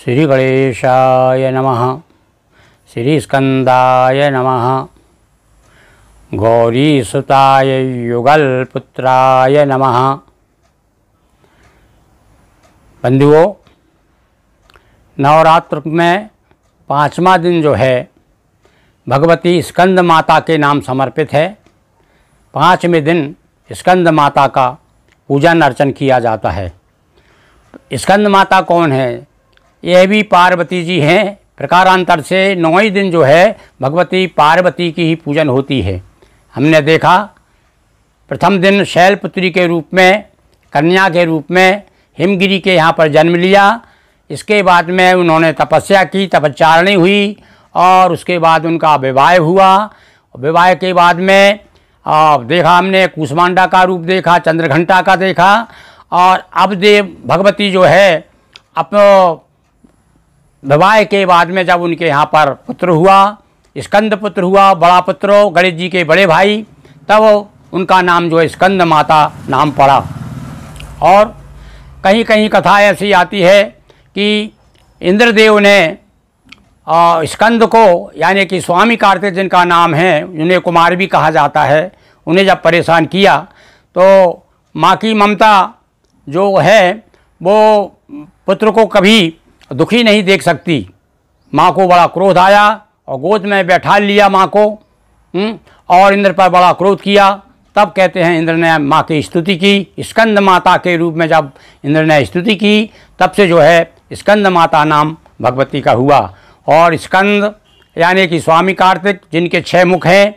श्री गणेशाय नम श्री स्कंदय नम गौरीताय युगलपुत्राय नम बंधुओं नवरात्र में पाँचवा दिन जो है भगवती स्कंद माता के नाम समर्पित है पाँचवें दिन स्कंद माता का पूजन अर्चन किया जाता है स्कंद माता कौन है यह भी पार्वती जी हैं प्रकारांतर से नौ ही दिन जो है भगवती पार्वती की ही पूजन होती है हमने देखा प्रथम दिन शैलपुत्री के रूप में कन्या के रूप में हिमगिरी के यहाँ पर जन्म लिया इसके बाद में उन्होंने तपस्या की तपचारणी हुई और उसके बाद उनका विवाह हुआ विवाह के बाद में और देखा हमने कुष्मांडा का रूप देखा चंद्रघंटा का देखा और अब देव भगवती जो है अपनो विवाह के बाद में जब उनके यहाँ पर पुत्र हुआ स्कंद पुत्र हुआ बड़ा पुत्र गणेश जी के बड़े भाई तब उनका नाम जो है स्कंद माता नाम पड़ा और कहीं कहीं कथा ऐसी आती है कि इंद्रदेव ने स्कंद को यानी कि स्वामी कार्तिक जिनका नाम है उन्हें कुमार भी कहा जाता है उन्हें जब परेशान किया तो माँ की ममता जो है वो पुत्र को कभी दुखी नहीं देख सकती माँ को बड़ा क्रोध आया और गोद में बैठा लिया माँ को हुँ? हम्म, और इंद्र पर बड़ा क्रोध किया तब कहते हैं इंद्र ने माँ की स्तुति की स्कंद माता के रूप में जब इंद्र ने स्तुति की तब से जो है स्कंद माता नाम भगवती का हुआ और स्कंद यानी कि स्वामी कार्तिक जिनके छः मुख हैं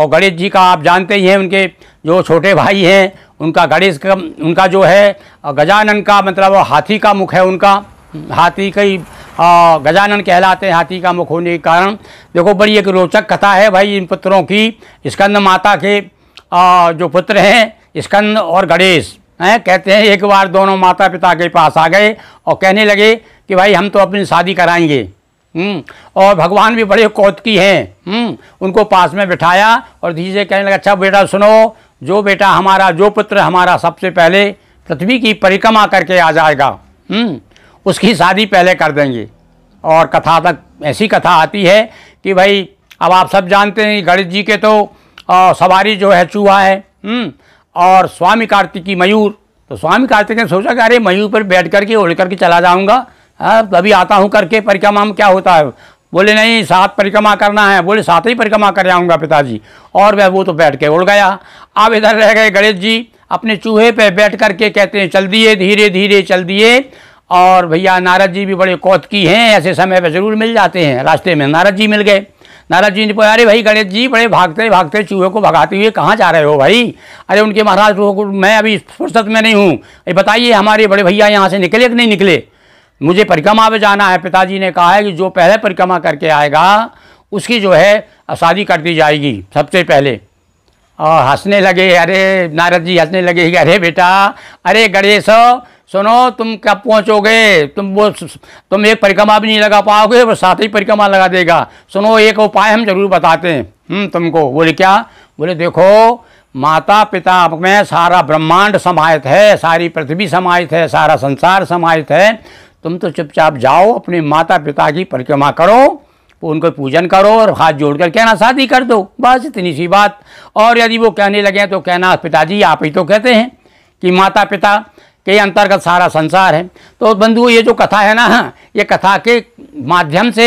और गणेश जी का आप जानते ही हैं उनके जो छोटे भाई हैं उनका गणेश का उनका जो है गजानन का मतलब हाथी का मुख है उनका हाथी कई गजानन कहलाते हैं हाथी का मुख होने के कारण देखो बड़ी एक रोचक कथा है भाई इन पुत्रों की स्कंद माता के आ, जो पुत्र हैं स्कंद और गणेश हैं कहते हैं एक बार दोनों माता पिता के पास आ गए और कहने लगे कि भाई हम तो अपनी शादी कराएंगे हम्म, और भगवान भी बड़े कौतकी हैं हम्म, उनको पास में बिठाया और धीरे से कहने लगा अच्छा बेटा सुनो जो बेटा हमारा जो पुत्र हमारा सबसे पहले पृथ्वी की परिक्रमा करके आ जाएगा हम्म, उसकी शादी पहले कर देंगे और कथा तक ऐसी कथा आती है कि भाई अब आप सब जानते हैं गणेश जी के तो आ, सवारी जो है चूहा है और स्वामी कार्तिकी मयूर तो स्वामी कार्तिक ने सोचा कि अरे मयूर पर बैठ करके उड़ करके चला जाऊँगा हाँ, अभी आता हूँ करके परिक्रमा में क्या होता है बोले नहीं सात परिक्रमा करना है बोले सात ही परिक्रमा कर जाऊँगा पिताजी और वह वो तो बैठ के उड़ गया अब इधर रह गए गणेश जी अपने चूहे पे बैठ करके कहते हैं चल दिए धीरे धीरे चल दिए और भैया नारद जी भी बड़े कौत की हैं ऐसे समय पर ज़रूर मिल जाते हैं रास्ते में नारद जी मिल गए नारद जी ने बोला अरे भाई गणेश जी बड़े भागते भागते चूहे को भगाते हुए कहाँ जा रहे हो भाई अरे उनके महाराज मैं अभी फुर्सत में नहीं हूँ बताइए हमारे बड़े भैया यहाँ से निकले कि नहीं निकले मुझे परिक्रमा पे जाना है पिताजी ने कहा है कि जो पहले परिक्रमा करके आएगा उसकी जो है शादी कर दी जाएगी सबसे पहले और हंसने लगे अरे नारद जी हंसने लगे अरे बेटा अरे गणेश सुनो तुम कब पहुंचोगे तुम वो तुम एक परिक्रमा भी नहीं लगा पाओगे वो साथ ही परिक्रमा लगा देगा सुनो एक उपाय हम जरूर बताते हैं हम्म, तुमको बोले क्या बोले देखो माता पिता में सारा ब्रह्मांड समाहित है सारी पृथ्वी समाहित है सारा संसार समाहित है तुम तो चुपचाप जाओ अपने माता पिता की परिक्रमा करो उनको पूजन करो और हाथ जोड़कर कहना शादी कर दो बस इतनी सी बात और यदि वो कहने लगे तो कहना पिताजी आप ही तो कहते हैं कि माता पिता के अंतर्गत सारा संसार है तो बंधु ये जो कथा है ना ये कथा के माध्यम से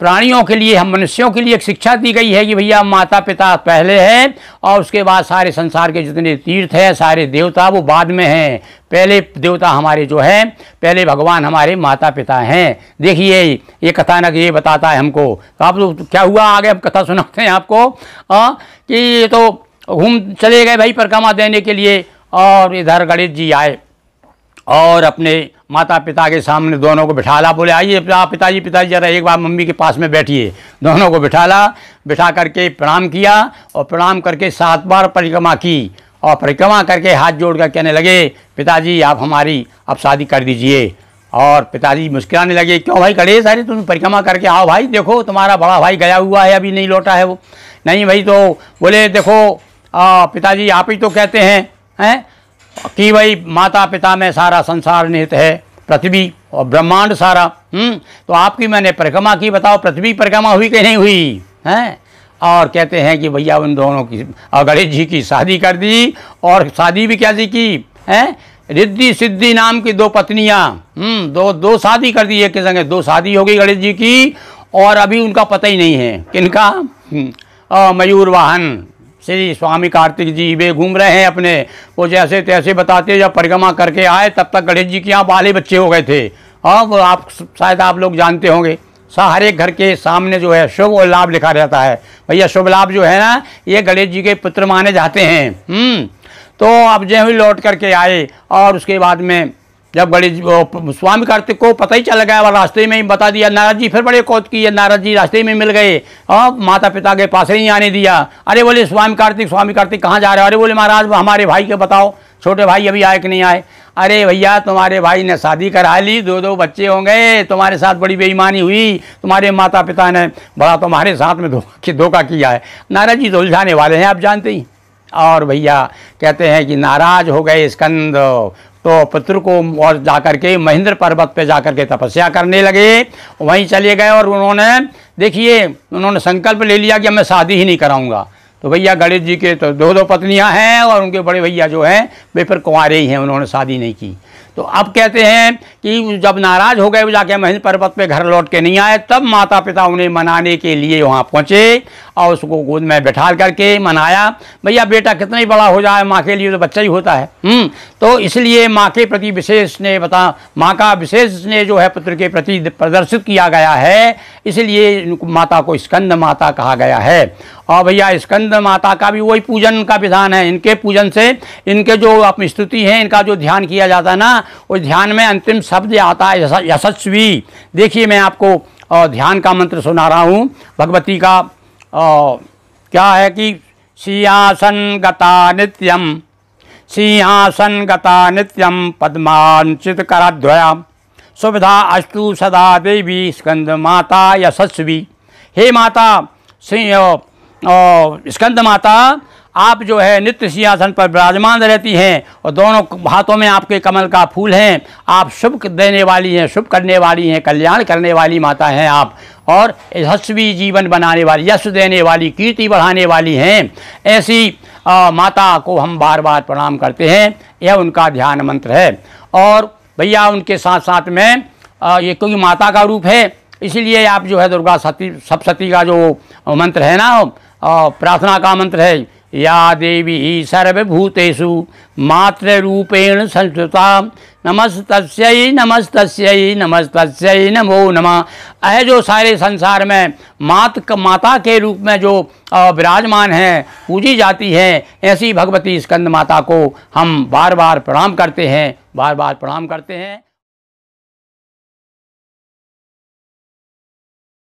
प्राणियों के लिए हम मनुष्यों के लिए एक शिक्षा दी गई है कि भैया माता पिता पहले हैं और उसके बाद सारे संसार के जितने तीर्थ हैं सारे देवता वो बाद में हैं पहले देवता हमारे जो हैं पहले भगवान हमारे माता पिता हैं देखिए ये कथानक ये बताता है हमको तो आप लोग क्या हुआ आगे हम कथा सुनाते हैं आपको आ, कि ये तो घूम चले गए भाई परिक्रमा देने के लिए और इधर गणेश जी आए और अपने माता पिता के सामने दोनों को बिठा ला बोले आइए आप पिताजी पिताजी जरा एक बार मम्मी के पास में बैठिए दोनों को बिठा ला बिठा करके प्रणाम किया और प्रणाम करके सात बार परिक्रमा की और परिक्रमा करके हाथ जोड़ कर कहने लगे पिताजी आप हमारी अब शादी कर दीजिए और पिताजी मुस्कुराने लगे क्यों भाई कड़े सारे तुम परिक्रमा करके आओ भाई देखो तुम्हारा बड़ा भाई गया हुआ है अभी नहीं लौटा है वो नहीं भाई तो बोले देखो पिताजी आप ही तो कहते हैं हैं कि भाई माता पिता में सारा संसार निहित है पृथ्वी और ब्रह्मांड सारा हम्म तो आपकी मैंने परिक्रमा की बताओ पृथ्वी परिक्रमा हुई कि नहीं हुई हैं और कहते हैं कि भैया उन दोनों की और गणेश जी की शादी कर दी और शादी भी क्या जी की हैं रिद्धि सिद्धि नाम की दो पत्नियाँ हम्म, दो दो शादी कर दी एक के संगे दो शादी हो गई गणेश जी की और अभी उनका पता ही नहीं है किनका हम्म, मयूर वाहन श्री स्वामी कार्तिक जी वे घूम रहे हैं अपने वो जैसे तैसे बताते जब परिक्रमा करके आए तब तक गणेश जी के यहाँ बाले बच्चे हो गए थे अब आप शायद आप लोग जानते होंगे हर एक घर के सामने जो है शुभ और लाभ लिखा रहता है भैया शुभ लाभ जो है ना ये गणेश जी के पुत्र माने जाते हैं हम्म, तो अब जय हुई लौट करके आए और उसके बाद में जब गणेश स्वामी कार्तिक को पता ही चल गया और रास्ते में ही बता दिया नाराज जी फिर बड़े कौत किए नाराज जी रास्ते में मिल गए और माता पिता के पास ही आने दिया अरे बोले स्वामी कार्तिक स्वामी कार्तिक कहाँ जा रहे हो अरे बोले महाराज हमारे भाई के बताओ छोटे भाई अभी आए कि नहीं आए अरे भैया तुम्हारे भाई ने शादी करा ली दो दो बच्चे हो गए तुम्हारे साथ बड़ी बेईमानी हुई तुम्हारे माता पिता ने बड़ा तुम्हारे साथ में धोखा किया है नाराज जी तो उलझाने वाले हैं आप जानते ही और भैया कहते हैं कि नाराज हो गए स्कंद तो पुत्र को और जा कर के महेंद्र पर्वत पे जाकर के तपस्या करने लगे वहीं चले गए और उन्होंने देखिए उन्होंने संकल्प ले लिया कि मैं शादी ही नहीं कराऊंगा तो भैया गणेश जी के तो दो दो पत्नियां हैं और उनके बड़े भैया जो हैं वे फिर कुंवारे ही हैं उन्होंने शादी नहीं की तो अब कहते हैं कि जब नाराज़ हो गए वो जाके महेंद्र पर्वत पे घर लौट के नहीं आए तब माता पिता उन्हें मनाने के लिए वहाँ पहुँचे और उसको गोद में बैठा करके मनाया भैया बेटा कितना ही बड़ा हो जाए माँ के लिए तो बच्चा ही होता है हम्म, तो इसलिए माँ के प्रति विशेष ने बता माँ का विशेष ने जो है पुत्र के प्रति प्रदर्शित किया गया है इसलिए माता को स्कंद माता कहा गया है और भैया स्कंद माता का भी वही पूजन का विधान है इनके पूजन से इनके जो अपनी स्तुति है इनका जो ध्यान किया जाता है ना उस ध्यान में अंतिम शब्द आता है यशस्वी देखिए मैं आपको ध्यान का मंत्र सुना रहा हूँ भगवती का आ, क्या है कि सियासन गता नित्यम सिंहासन गता नित्यम पद्मांचित कराध्वया सुविधा अस्तु सदा देवी स्कंद माता यशस्वी हे माता सिंह स्कंद माता आप जो है नित्य सिंहासन पर विराजमान रहती हैं और दोनों हाथों में आपके कमल का फूल हैं आप शुभ देने वाली हैं शुभ करने वाली हैं कल्याण करने वाली माता हैं आप और यशस्वी जीवन बनाने वाली यश देने वाली कीर्ति बढ़ाने वाली हैं ऐसी आ, माता को हम बार बार प्रणाम करते हैं यह उनका ध्यान मंत्र है और भैया उनके साथ साथ में आ, ये क्योंकि माता का रूप है इसीलिए आप जो है दुर्गा सती सप्तती का जो मंत्र है ना प्रार्थना का मंत्र है या देवी सर्वभूतेषु मातृरूपेण संस्कृता नमस्तस्यै नमस्तस्यै नमस्तस्यै नमो नमः यह जो सारे संसार में मात माता के रूप में जो विराजमान हैं पूजी जाती है ऐसी भगवती स्कंद माता को हम बार बार प्रणाम करते हैं बार बार प्रणाम करते हैं